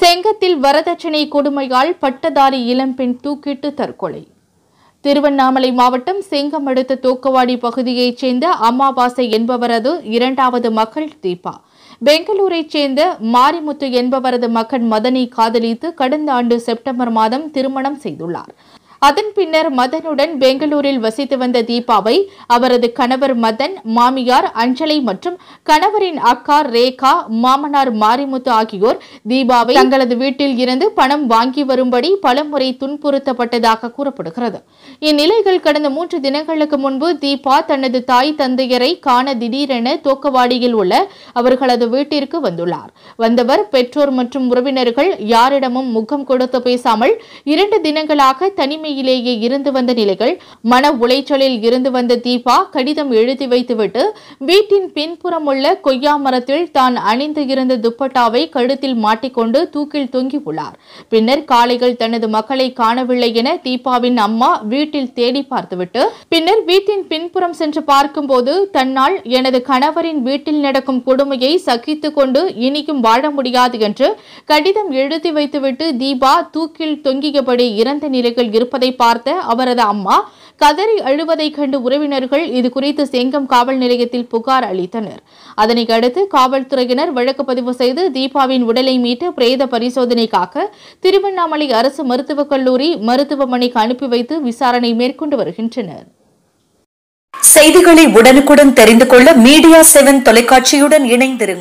செங்கத்தில் வரதட்சணை கொடுமையால் பட்டதாரி இளம்பெண் தூக்கிட்டு தற்கொலை திருவண்ணாமலை மாவட்டம் செங்கம் அடுத்த தூக்கவாடி பகுதியைச் சேர்ந்த அமாவாசை என்பவரது இரண்டாவது மகள் தீபா பெங்களூரைச் சேர்ந்த மாரிமுத்து என்பவரது மகன் மதனை காதலித்து கடந்த ஆண்டு செப்டம்பர் மாதம் திருமணம் செய்துள்ளார் அதன் பின்னர் மதனுடன் பெங்களூரில் வசித்து வந்த தீபாவை அவரது கணவர் மதன் மாமியார் அஞ்சலி மற்றும் கணவரின் அக்கா ரேகா மாமனார் மாரிமுத்து ஆகியோர் தீபாவை தங்களது வீட்டில் இருந்து பணம் வாங்கி வரும்படி பலமுறை துன்புறுத்தப்பட்டதாக கூறப்படுகிறது இந்நிலைகள் கடந்த மூன்று தினங்களுக்கு முன்பு தீபா தனது தாய் தந்தையரை காண திடீரென தோக்கவாடியில் உள்ள அவர்களது வீட்டிற்கு வந்துள்ளார் வந்தவர் பெற்றோர் மற்றும் உறவினர்கள் யாரிடமும் முகம் கொடுத்து பேசாமல் இரண்டு தினங்களாக தனிமை இலங்கையிலேயே இருந்து வந்த நிலைகள் மன உளைச்சலில் இருந்து வந்த தீபா கடிதம் எழுதி வைத்துவிட்டு வீட்டின் பின்புறம் உள்ள கொய்யா மரத்தில் தான் அணிந்து இருந்த துப்பட்டாவை கழுத்தில் மாட்டிக்கொண்டு தூக்கில் தொங்கியுள்ளார் பின்னர் காளைகள் தனது மக்களை காணவில்லை என தீபாவின் அம்மா வீட்டில் தேடி பார்த்துவிட்டு பின்னர் வீட்டின் பின்புறம் சென்று பார்க்கும்போது தன்னால் எனது கணவரின் வீட்டில் நடக்கும் கொடுமையை சகித்துக் கொண்டு இனியும் வாழ முடியாது என்று கடிதம் எழுதி வைத்துவிட்டு தீபா தூக்கில் தொங்கியபடி இறந்த நிலைகள் இருப்பதாக நடப்பதை பார்த்த அவரது அம்மா கதறி அழுவதை கண்டு உறவினர்கள் இது குறித்து செங்கம் காவல் நிலையத்தில் புகார் அளித்தனர் அதனை அடுத்து காவல்துறையினர் வழக்கு பதிவு செய்து தீபாவின் உடலை மீட்டு பிரேத பரிசோதனைக்காக திருவண்ணாமலை அரசு மருத்துவக் கல்லூரி மருத்துவமனைக்கு அனுப்பி வைத்து விசாரணை மேற்கொண்டு வருகின்றனர் செய்திகளை உடனுக்குடன் தெரிந்து கொள்ள மீடியா செவன் தொலைக்காட்சியுடன் இணைந்திருங்கள்